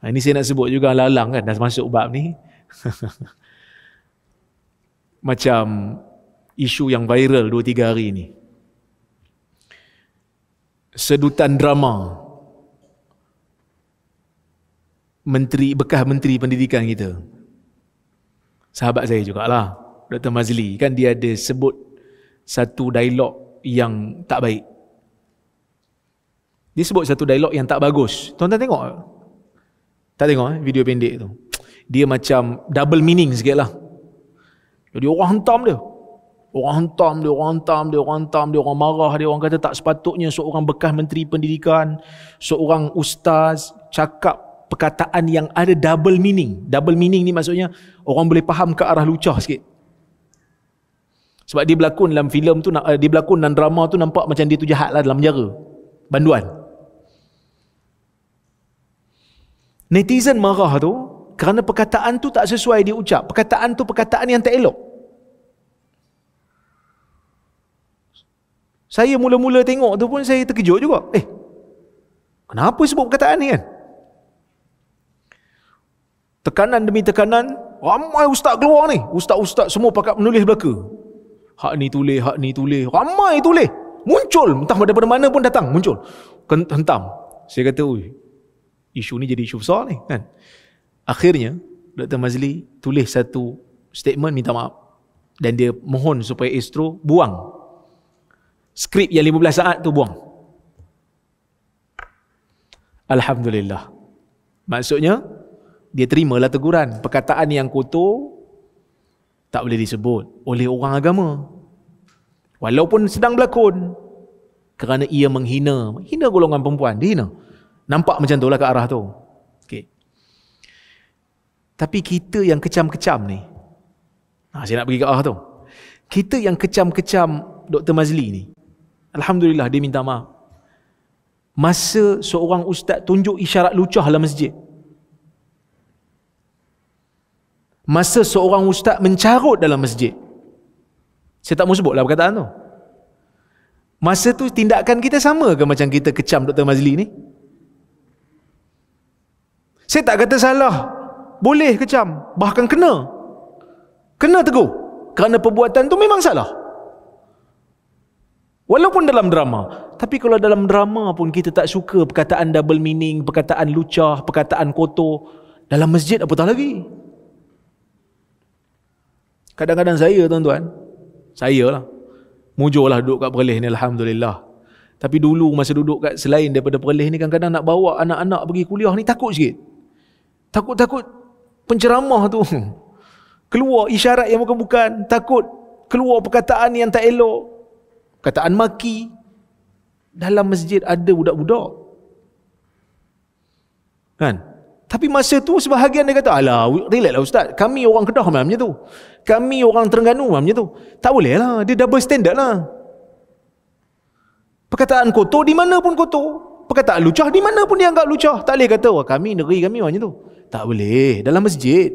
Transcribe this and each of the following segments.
Ha, ini saya nak sebut juga lalang kan dah masuk bab ni. Macam isu yang viral 2-3 hari ni. Sedutan drama. Menteri, bekas menteri pendidikan kita. Sahabat saya juga lah, Dr. Mazli. Kan dia ada sebut satu dialog yang tak baik. Dia sebut satu dialog yang tak bagus. Tuan-tuan tengok. Tak tengok eh, video pendek tu. Dia macam double meaning sikit lah. Jadi orang hentam dia. Orang hentam dia, orang hentam dia, orang hentam dia, orang marah dia, orang kata tak sepatutnya seorang bekas menteri pendidikan, seorang ustaz cakap perkataan yang ada double meaning. Double meaning ni maksudnya orang boleh faham ke arah lucah sikit. Sebab dia berlakon dalam filem tu, eh, dia berlakon dalam drama tu nampak macam dia tu jahat lah dalam penjara. Banduan. Netizen marah tu kerana perkataan tu tak sesuai dia ucap. Perkataan tu perkataan yang tak elok. Saya mula-mula tengok tu pun saya terkejut juga. Eh, kenapa sebut perkataan ni kan? Tekanan demi tekanan, ramai ustaz keluar ni. Ustaz-ustaz semua pakat menulis belaka. Hak ni tulis, hak ni tulis. Ramai tulis. Muncul. Entah daripada mana pun datang. Muncul. Hentam. Saya kata, ui, isu ni jadi isu besar ni kan. Akhirnya Dr. Mazli tulis satu statement minta maaf dan dia mohon supaya Astro buang skrip yang 15 saat tu buang. Alhamdulillah. Maksudnya dia terima lah teguran perkataan yang kotor tak boleh disebut oleh orang agama. Walaupun sedang berlakon kerana ia menghina, menghina golongan perempuan, dihina. Nampak macam tu lah ke arah tu. Okay. Tapi kita yang kecam-kecam ni, nah, ha, saya nak pergi ke arah tu. Kita yang kecam-kecam Dr. Mazli ni, Alhamdulillah dia minta maaf. Masa seorang ustaz tunjuk isyarat lucah dalam masjid. Masa seorang ustaz mencarut dalam masjid. Saya tak mau sebutlah perkataan tu. Masa tu tindakan kita sama ke macam kita kecam Dr. Mazli ni? Saya tak kata salah. Boleh kecam. Bahkan kena. Kena teguh, Kerana perbuatan tu memang salah. Walaupun dalam drama. Tapi kalau dalam drama pun kita tak suka perkataan double meaning, perkataan lucah, perkataan kotor. Dalam masjid apatah lagi. Kadang-kadang saya tuan-tuan. Saya lah. Mujurlah duduk kat perlis ni Alhamdulillah. Tapi dulu masa duduk kat selain daripada perlis ni kadang-kadang nak bawa anak-anak pergi kuliah ni takut sikit. Takut-takut penceramah tu keluar isyarat yang bukan-bukan, takut keluar perkataan yang tak elok. Kataan maki. Dalam masjid ada budak-budak. Kan? Tapi masa tu sebahagian dia kata, alah, relax lah, ustaz. Kami orang Kedah memang macam tu. Kami orang Terengganu memang macam tu. Tak boleh lah. Dia double standard lah. Perkataan kotor di mana pun kotor. Perkataan lucah di mana pun dia anggap lucah. Tak boleh kata, wah kami, negeri kami macam tu. Tak boleh. Dalam masjid.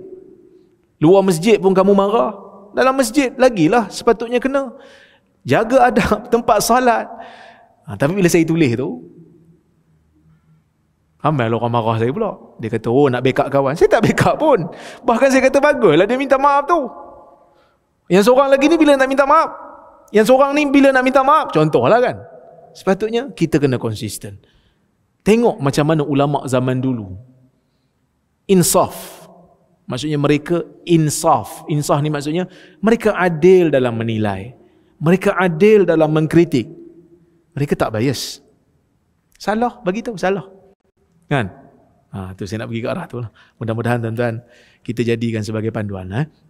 Luar masjid pun kamu marah. Dalam masjid lagilah sepatutnya kena. Jaga adab tempat salat. Ha, tapi bila saya tulis tu, Ambil orang marah saya pula. Dia kata, oh nak backup kawan. Saya tak backup pun. Bahkan saya kata, bagus lah dia minta maaf tu. Yang seorang lagi ni bila nak minta maaf? Yang seorang ni bila nak minta maaf? Contohlah kan. Sepatutnya kita kena konsisten. Tengok macam mana ulama' zaman dulu insaf maksudnya mereka insaf insaf ni maksudnya mereka adil dalam menilai mereka adil dalam mengkritik mereka tak bias salah bagi tahu salah kan ha tu saya nak pergi ke arah tu lah mudah-mudahan tuan-tuan kita jadikan sebagai panduan eh?